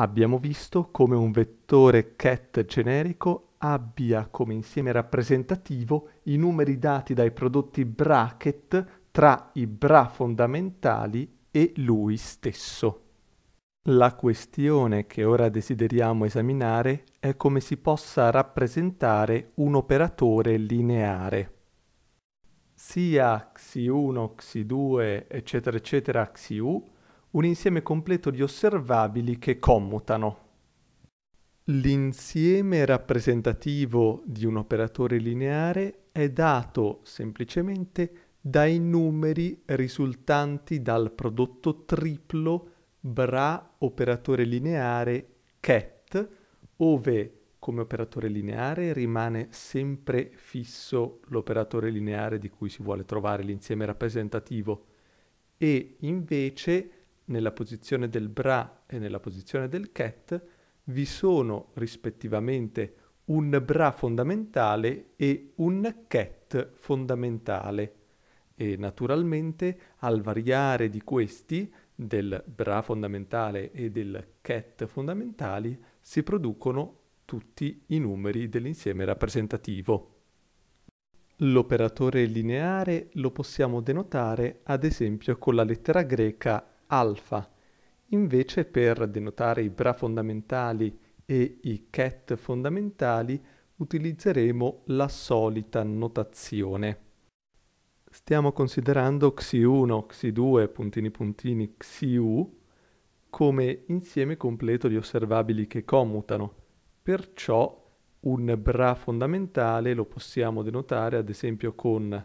abbiamo visto come un vettore cat generico abbia come insieme rappresentativo i numeri dati dai prodotti bracket tra i bra fondamentali e lui stesso. La questione che ora desideriamo esaminare è come si possa rappresentare un operatore lineare. Sia xi1, xi2, eccetera eccetera xi un insieme completo di osservabili che commutano. L'insieme rappresentativo di un operatore lineare è dato semplicemente dai numeri risultanti dal prodotto triplo bra operatore lineare ket, ove come operatore lineare rimane sempre fisso l'operatore lineare di cui si vuole trovare l'insieme rappresentativo e invece nella posizione del bra e nella posizione del cat vi sono rispettivamente un bra fondamentale e un cat fondamentale. E naturalmente al variare di questi, del bra fondamentale e del cat fondamentali, si producono tutti i numeri dell'insieme rappresentativo. L'operatore lineare lo possiamo denotare ad esempio con la lettera greca alfa, invece per denotare i bra fondamentali e i cat fondamentali utilizzeremo la solita notazione. Stiamo considerando xi1, xi2, puntini puntini, xi come insieme completo di osservabili che commutano, perciò un bra fondamentale lo possiamo denotare ad esempio con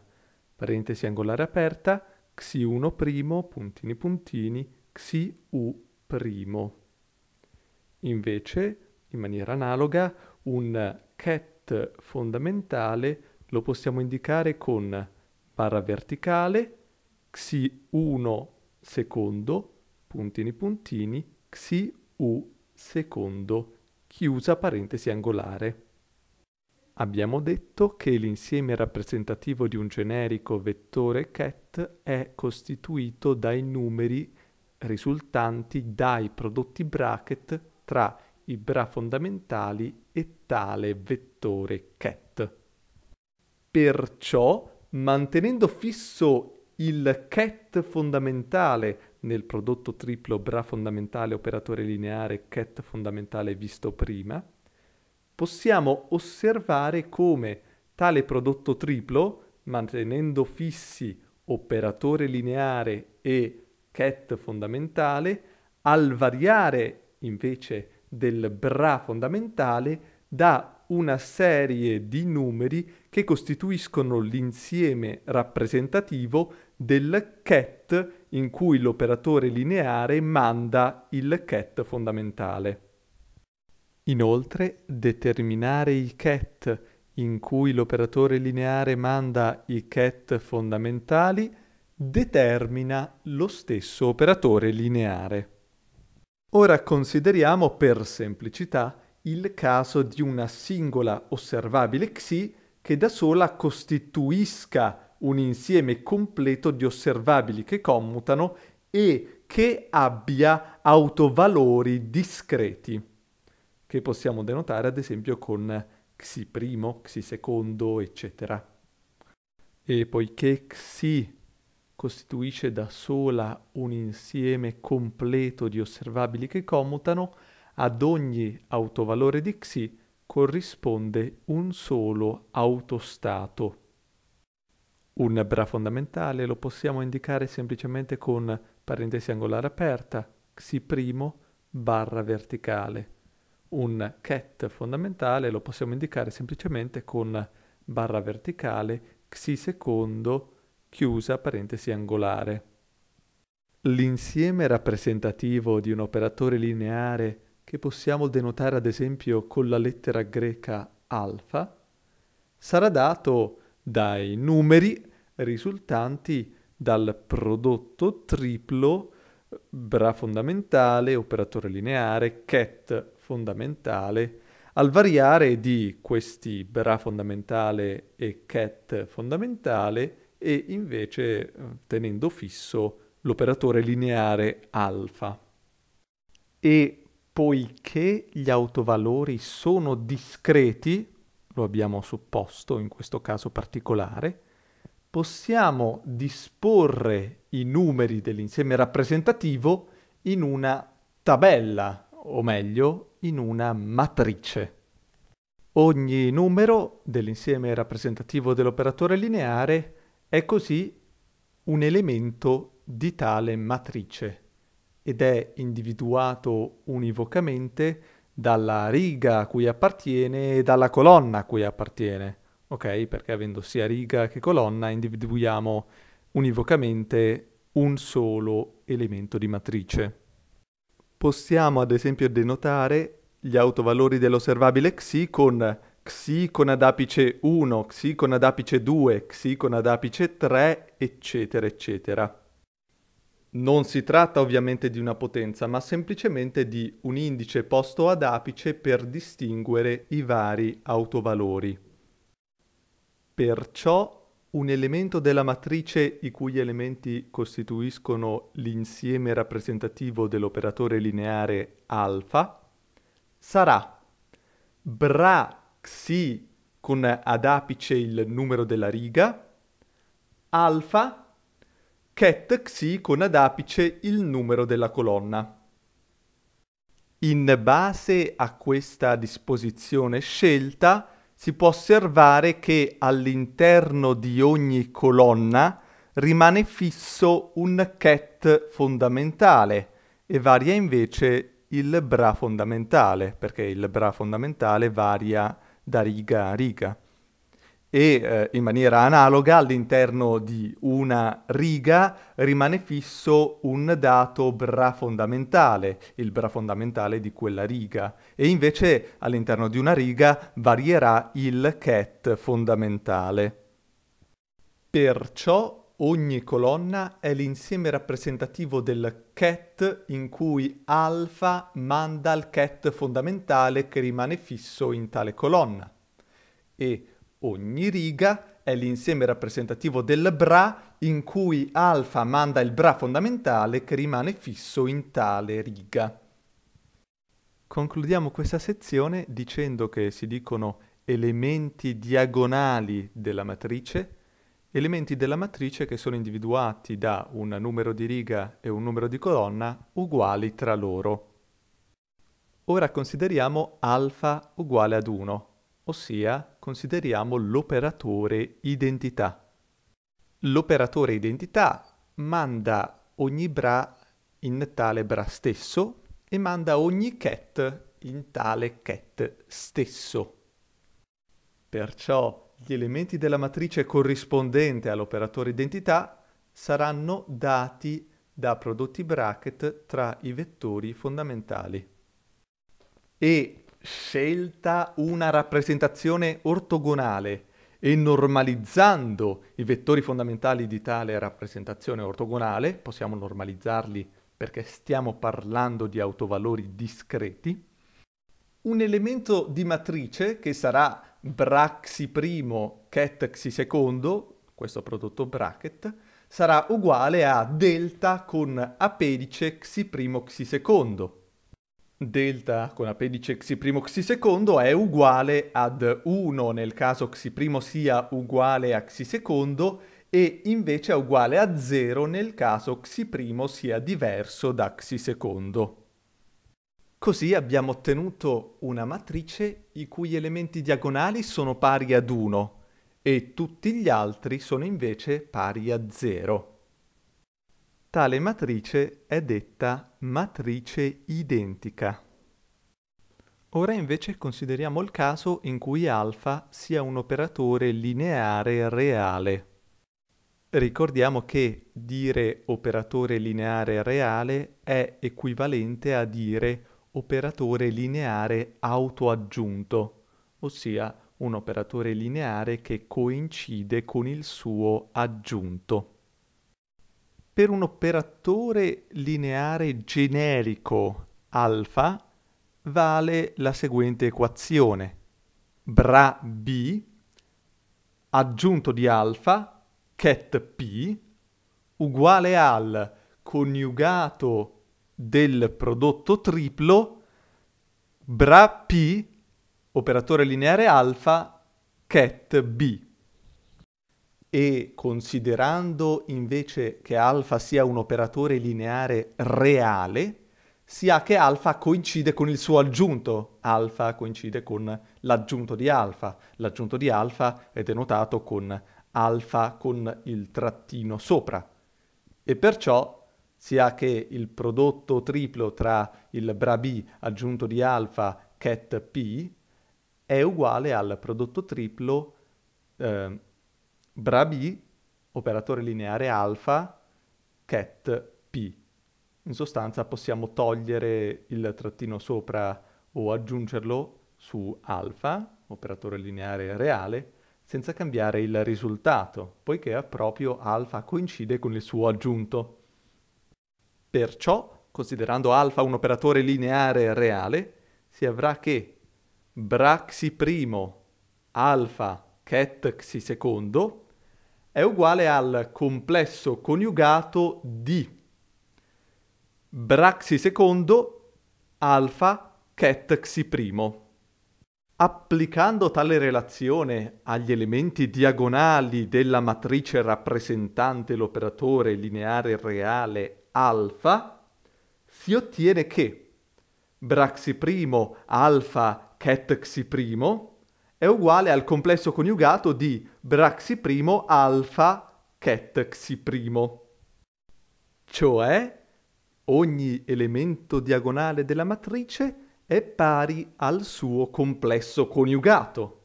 parentesi angolare aperta, xi1', primo, puntini puntini, xi u primo. Invece, in maniera analoga, un cat fondamentale lo possiamo indicare con barra verticale, xi1 secondo, puntini puntini, xi u secondo, chiusa parentesi angolare. Abbiamo detto che l'insieme rappresentativo di un generico vettore cat è costituito dai numeri risultanti dai prodotti bracket tra i bra fondamentali e tale vettore cat. Perciò, mantenendo fisso il cat fondamentale nel prodotto triplo bra fondamentale operatore lineare cat fondamentale visto prima, possiamo osservare come tale prodotto triplo, mantenendo fissi operatore lineare e cat fondamentale, al variare invece del bra fondamentale, dà una serie di numeri che costituiscono l'insieme rappresentativo del cat in cui l'operatore lineare manda il cat fondamentale. Inoltre, determinare i ket in cui l'operatore lineare manda i ket fondamentali determina lo stesso operatore lineare. Ora consideriamo per semplicità il caso di una singola osservabile xi che da sola costituisca un insieme completo di osservabili che commutano e che abbia autovalori discreti che possiamo denotare ad esempio con xi primo, xi secondo, eccetera. E poiché xi costituisce da sola un insieme completo di osservabili che commutano, ad ogni autovalore di xi corrisponde un solo autostato. Un bra fondamentale lo possiamo indicare semplicemente con parentesi angolare aperta, xi' primo, barra verticale un cat fondamentale lo possiamo indicare semplicemente con barra verticale xi secondo chiusa parentesi angolare. L'insieme rappresentativo di un operatore lineare che possiamo denotare ad esempio con la lettera greca alfa sarà dato dai numeri risultanti dal prodotto triplo bra fondamentale, operatore lineare, cat fondamentale, al variare di questi bra fondamentale e cat fondamentale e invece eh, tenendo fisso l'operatore lineare alfa. E poiché gli autovalori sono discreti, lo abbiamo supposto in questo caso particolare, possiamo disporre i numeri dell'insieme rappresentativo in una tabella, o meglio, in una matrice. Ogni numero dell'insieme rappresentativo dell'operatore lineare è così un elemento di tale matrice ed è individuato univocamente dalla riga a cui appartiene e dalla colonna a cui appartiene, ok? Perché avendo sia riga che colonna individuiamo univocamente un solo elemento di matrice possiamo ad esempio denotare gli autovalori dell'osservabile xi con xi con ad apice 1, xi con ad apice 2, xi con ad apice 3, eccetera, eccetera. Non si tratta ovviamente di una potenza, ma semplicemente di un indice posto ad apice per distinguere i vari autovalori. Perciò un elemento della matrice i cui elementi costituiscono l'insieme rappresentativo dell'operatore lineare alfa sarà bra xi con ad apice il numero della riga, alfa ket xi con ad apice il numero della colonna. In base a questa disposizione scelta, si può osservare che all'interno di ogni colonna rimane fisso un cat fondamentale e varia invece il bra fondamentale, perché il bra fondamentale varia da riga a riga e eh, in maniera analoga all'interno di una riga rimane fisso un dato bra fondamentale, il bra fondamentale di quella riga e invece all'interno di una riga varierà il cat fondamentale. Perciò ogni colonna è l'insieme rappresentativo del cat in cui alfa manda il cat fondamentale che rimane fisso in tale colonna e Ogni riga è l'insieme rappresentativo del bra in cui alfa manda il bra fondamentale che rimane fisso in tale riga. Concludiamo questa sezione dicendo che si dicono elementi diagonali della matrice, elementi della matrice che sono individuati da un numero di riga e un numero di colonna uguali tra loro. Ora consideriamo alfa uguale ad 1, ossia consideriamo l'operatore identità. L'operatore identità manda ogni bra in tale bra stesso e manda ogni cat in tale cat stesso. Perciò gli elementi della matrice corrispondente all'operatore identità saranno dati da prodotti bracket tra i vettori fondamentali. E scelta una rappresentazione ortogonale e normalizzando i vettori fondamentali di tale rappresentazione ortogonale, possiamo normalizzarli perché stiamo parlando di autovalori discreti, un elemento di matrice che sarà braxi primo, ket ketxi secondo, questo prodotto bracket, sarà uguale a delta con apedice xi primo xi secondo delta con appendice xi primo xi secondo è uguale ad 1 nel caso xi primo sia uguale a xi secondo e invece è uguale a 0 nel caso xi primo sia diverso da xi secondo. Così abbiamo ottenuto una matrice i cui elementi diagonali sono pari ad 1 e tutti gli altri sono invece pari a 0. Tale matrice è detta matrice identica. Ora invece consideriamo il caso in cui alfa sia un operatore lineare reale. Ricordiamo che dire operatore lineare reale è equivalente a dire operatore lineare autoaggiunto, ossia un operatore lineare che coincide con il suo aggiunto per un operatore lineare generico alfa vale la seguente equazione. Bra B aggiunto di alfa ket P uguale al coniugato del prodotto triplo bra P operatore lineare alfa ket B e considerando invece che alfa sia un operatore lineare reale, si ha che alfa coincide con il suo aggiunto, alfa coincide con l'aggiunto di alfa, l'aggiunto di alfa è denotato con alfa con il trattino sopra e perciò si ha che il prodotto triplo tra il bra B aggiunto di alfa ket P è uguale al prodotto triplo eh, bra b, operatore lineare alfa, cat P. In sostanza possiamo togliere il trattino sopra o aggiungerlo su alfa, operatore lineare reale, senza cambiare il risultato, poiché proprio alfa coincide con il suo aggiunto. Perciò, considerando alfa un operatore lineare reale, si avrà che braxi primo alfa ket xi secondo è uguale al complesso coniugato di Braxi II, alfa, ket Xi'. Applicando tale relazione agli elementi diagonali della matrice rappresentante l'operatore lineare reale alfa, si ottiene che Braxi' alfa ket Xi' è uguale al complesso coniugato di Braxi' alfa Ketxi'. Cioè, ogni elemento diagonale della matrice è pari al suo complesso coniugato.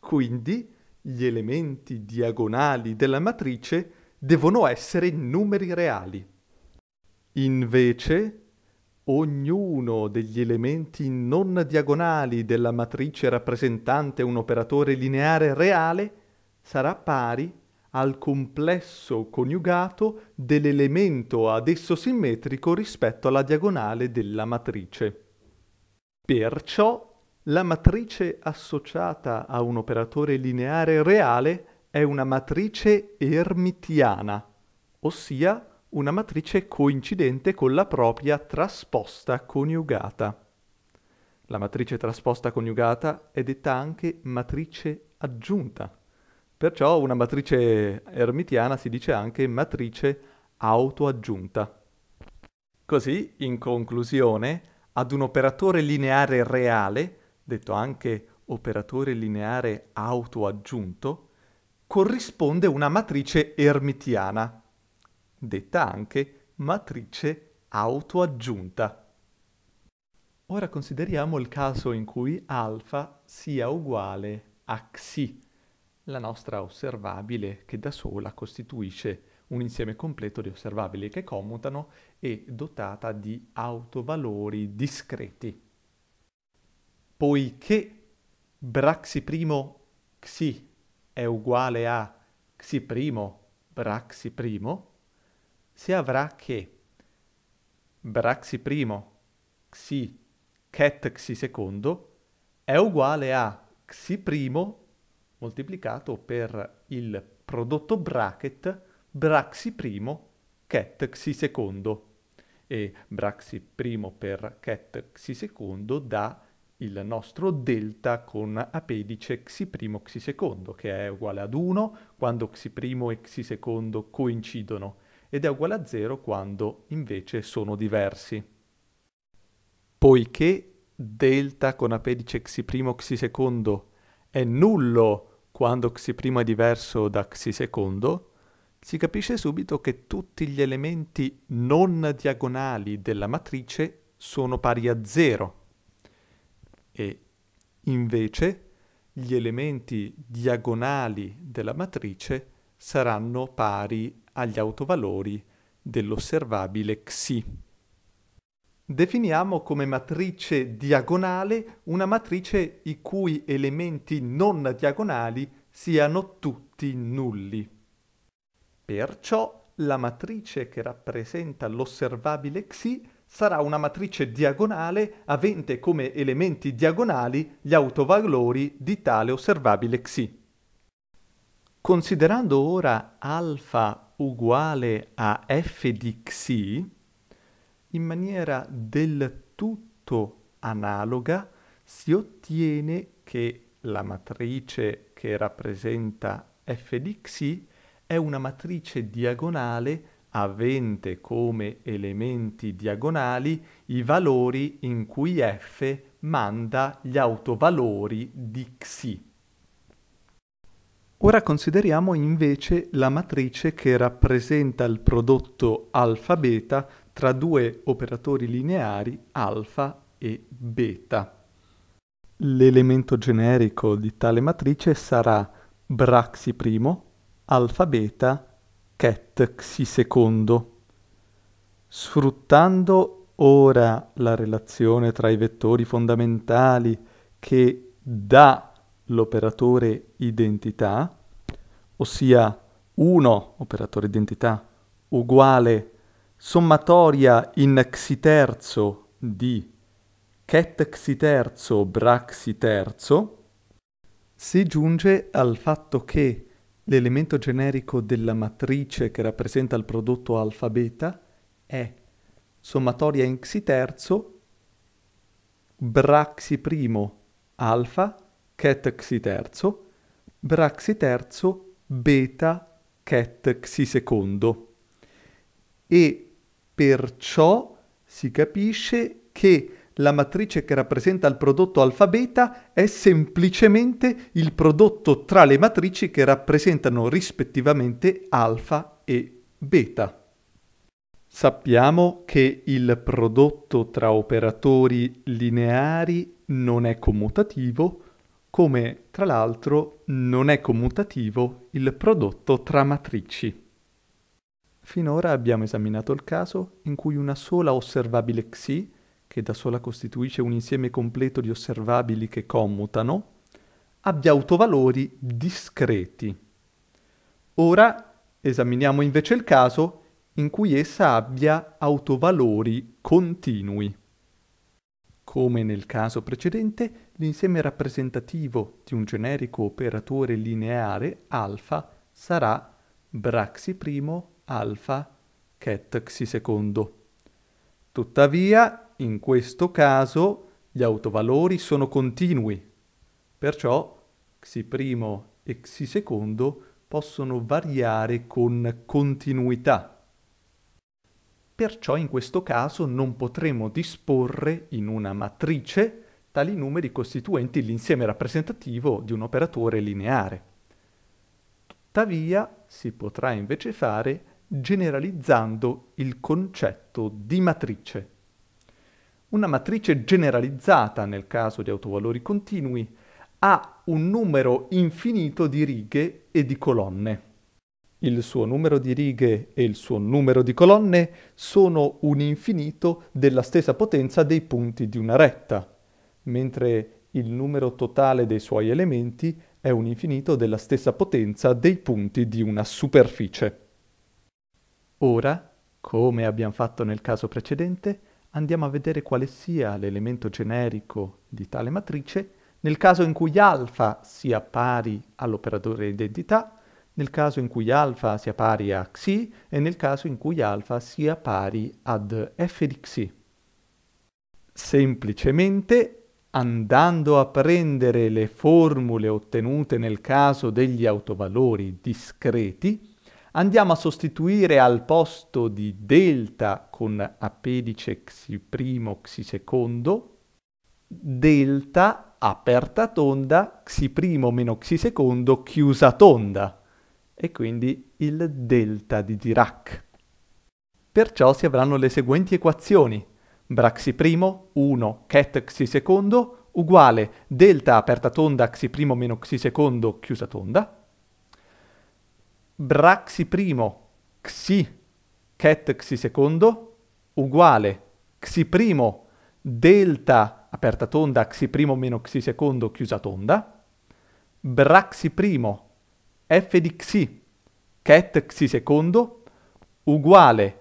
Quindi, gli elementi diagonali della matrice devono essere numeri reali. Invece, ognuno degli elementi non diagonali della matrice rappresentante un operatore lineare reale sarà pari al complesso coniugato dell'elemento ad esso simmetrico rispetto alla diagonale della matrice. Perciò la matrice associata a un operatore lineare reale è una matrice ermitiana, ossia una matrice coincidente con la propria trasposta coniugata. La matrice trasposta coniugata è detta anche matrice aggiunta. Perciò una matrice ermitiana si dice anche matrice autoaggiunta. Così, in conclusione, ad un operatore lineare reale, detto anche operatore lineare autoaggiunto, corrisponde una matrice ermitiana, detta anche matrice autoaggiunta. Ora consideriamo il caso in cui alfa sia uguale a xi, la nostra osservabile che da sola costituisce un insieme completo di osservabili che commutano e dotata di autovalori discreti. Poiché braxi primo xi è uguale a xi braxi se avrà che Braxi primo Xi, Ket Xi secondo è uguale a Xi primo moltiplicato per il prodotto bracket Braxi primo Ket Xi secondo e Braxi primo per Ket Xi secondo dà il nostro delta con apedice Xi' primo Xi secondo che è uguale ad 1 quando Xi' primo e Xi secondo coincidono ed è uguale a 0 quando invece sono diversi. Poiché delta con apedice xi' xi secondo è nullo quando xi' è diverso da xi secondo, si capisce subito che tutti gli elementi non diagonali della matrice sono pari a 0 e invece gli elementi diagonali della matrice saranno pari agli autovalori dell'osservabile xi. Definiamo come matrice diagonale una matrice i cui elementi non diagonali siano tutti nulli. Perciò la matrice che rappresenta l'osservabile xi sarà una matrice diagonale avente come elementi diagonali gli autovalori di tale osservabile xi. Considerando ora alfa uguale a f di xi in maniera del tutto analoga si ottiene che la matrice che rappresenta f di xi è una matrice diagonale avente come elementi diagonali i valori in cui f manda gli autovalori di xi. Ora consideriamo invece la matrice che rappresenta il prodotto alfa-beta tra due operatori lineari alfa e beta. L'elemento generico di tale matrice sarà braxi primo, alfa beta, ket xi secondo. Sfruttando ora la relazione tra i vettori fondamentali che dà l'operatore identità, ossia 1 operatore identità uguale sommatoria in xiterzo di ket xiterzo bra xiterzo, si giunge al fatto che l'elemento generico della matrice che rappresenta il prodotto alfa-beta è sommatoria in xiterzo braxi primo alfa ket xi terzo, braxi terzo, beta ket xi secondo. E perciò si capisce che la matrice che rappresenta il prodotto alfa-beta è semplicemente il prodotto tra le matrici che rappresentano rispettivamente alfa e beta. Sappiamo che il prodotto tra operatori lineari non è commutativo come tra l'altro non è commutativo il prodotto tra matrici. Finora abbiamo esaminato il caso in cui una sola osservabile xi, che da sola costituisce un insieme completo di osservabili che commutano, abbia autovalori discreti. Ora esaminiamo invece il caso in cui essa abbia autovalori continui. Come nel caso precedente, l'insieme rappresentativo di un generico operatore lineare alfa sarà braxi primo alfa ketxi secondo. Tuttavia, in questo caso, gli autovalori sono continui, perciò xi primo e xi secondo possono variare con continuità perciò in questo caso non potremo disporre in una matrice tali numeri costituenti l'insieme rappresentativo di un operatore lineare. Tuttavia si potrà invece fare generalizzando il concetto di matrice. Una matrice generalizzata nel caso di autovalori continui ha un numero infinito di righe e di colonne il suo numero di righe e il suo numero di colonne sono un infinito della stessa potenza dei punti di una retta, mentre il numero totale dei suoi elementi è un infinito della stessa potenza dei punti di una superficie. Ora, come abbiamo fatto nel caso precedente, andiamo a vedere quale sia l'elemento generico di tale matrice nel caso in cui alfa sia pari all'operatore identità nel caso in cui alfa sia pari a xi e nel caso in cui alfa sia pari ad f di xi. Semplicemente andando a prendere le formule ottenute nel caso degli autovalori discreti, andiamo a sostituire al posto di delta con appendice xi' xi secondo, delta aperta tonda xi' meno xi secondo chiusa tonda e quindi il delta di Dirac. Perciò si avranno le seguenti equazioni. Braxi primo, 1, ket xi secondo, uguale delta aperta tonda xi primo meno xi secondo chiusa tonda. Braxi primo, xi, ket xi secondo, uguale xi primo delta aperta tonda xi primo meno xi secondo chiusa tonda. Braxi primo f di xi, ket xi secondo, uguale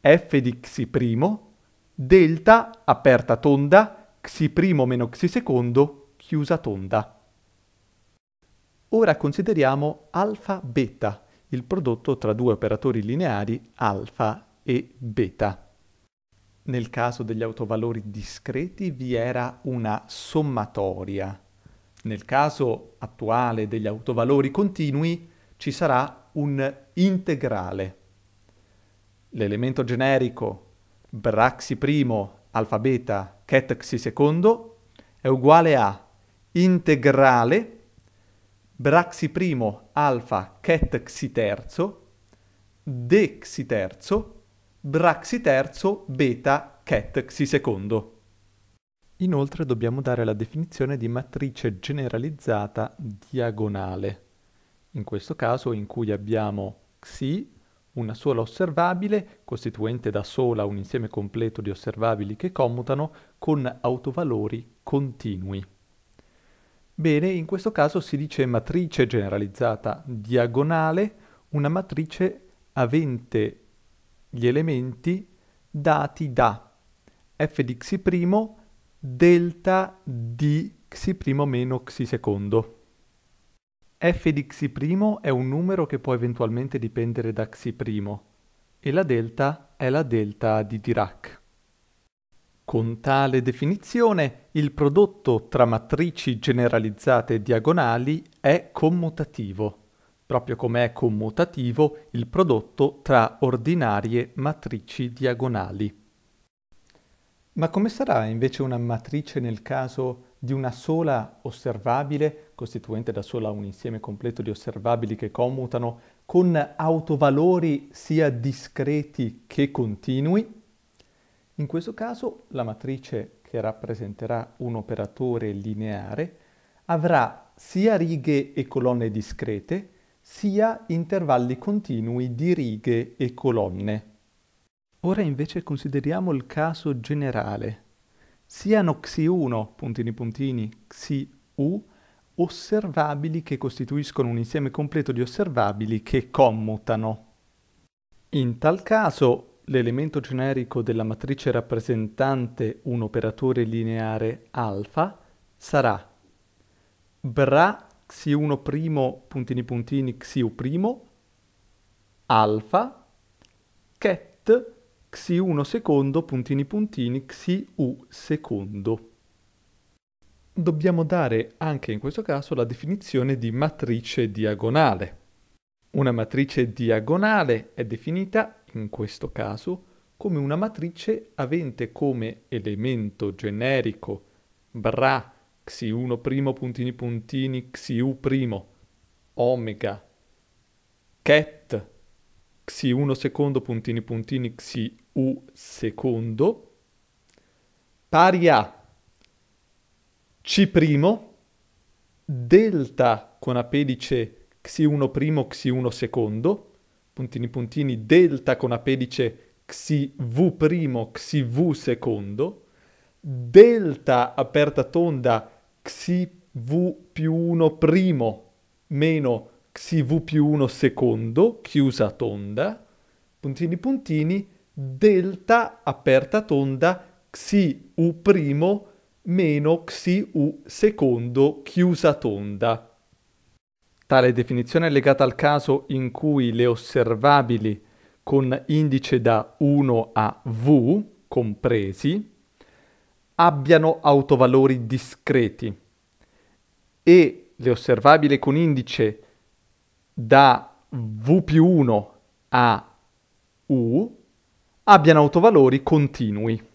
f di xi primo, delta aperta tonda, xi primo meno xi secondo, chiusa tonda. Ora consideriamo alfa beta, il prodotto tra due operatori lineari alfa e beta. Nel caso degli autovalori discreti vi era una sommatoria nel caso attuale degli autovalori continui ci sarà un integrale. L'elemento generico braxi primo alfa beta ketxi secondo è uguale a integrale braxi primo alfa ketxi terzo dexi terzo braxi terzo beta ketxi secondo. Inoltre dobbiamo dare la definizione di matrice generalizzata diagonale, in questo caso in cui abbiamo xi, una sola osservabile, costituente da sola un insieme completo di osservabili che commutano, con autovalori continui. Bene, in questo caso si dice matrice generalizzata diagonale, una matrice avente gli elementi dati da f di xi' delta di xi' meno xi secondo. f di xi' è un numero che può eventualmente dipendere da xi' e la delta è la delta di Dirac. Con tale definizione il prodotto tra matrici generalizzate diagonali è commutativo, proprio come è commutativo il prodotto tra ordinarie matrici diagonali. Ma come sarà invece una matrice nel caso di una sola osservabile, costituente da sola un insieme completo di osservabili che commutano, con autovalori sia discreti che continui? In questo caso la matrice che rappresenterà un operatore lineare avrà sia righe e colonne discrete, sia intervalli continui di righe e colonne. Ora invece consideriamo il caso generale. Siano xi1, puntini puntini, xi-u, osservabili che costituiscono un insieme completo di osservabili che commutano. In tal caso, l'elemento generico della matrice rappresentante un operatore lineare alfa sarà bra xi1' puntini puntini xi alfa ket xi1 secondo, puntini puntini, xiu secondo. Dobbiamo dare anche in questo caso la definizione di matrice diagonale. Una matrice diagonale è definita, in questo caso, come una matrice avente come elemento generico bra xi1' puntini puntini xiu primo omega, ket xi 1 secondo puntini puntini xi u secondo pari a c primo delta con apedice xi 1 primo xi 1 secondo puntini puntini delta con apedice xi v primo xi v secondo delta aperta tonda xi v più 1 primo meno xi v più 1 secondo, chiusa tonda, puntini puntini, delta aperta tonda, xi u primo meno xi u secondo, chiusa tonda. Tale definizione è legata al caso in cui le osservabili con indice da 1 a v, compresi, abbiano autovalori discreti e le osservabili con indice da da V più 1 a U abbiano autovalori continui.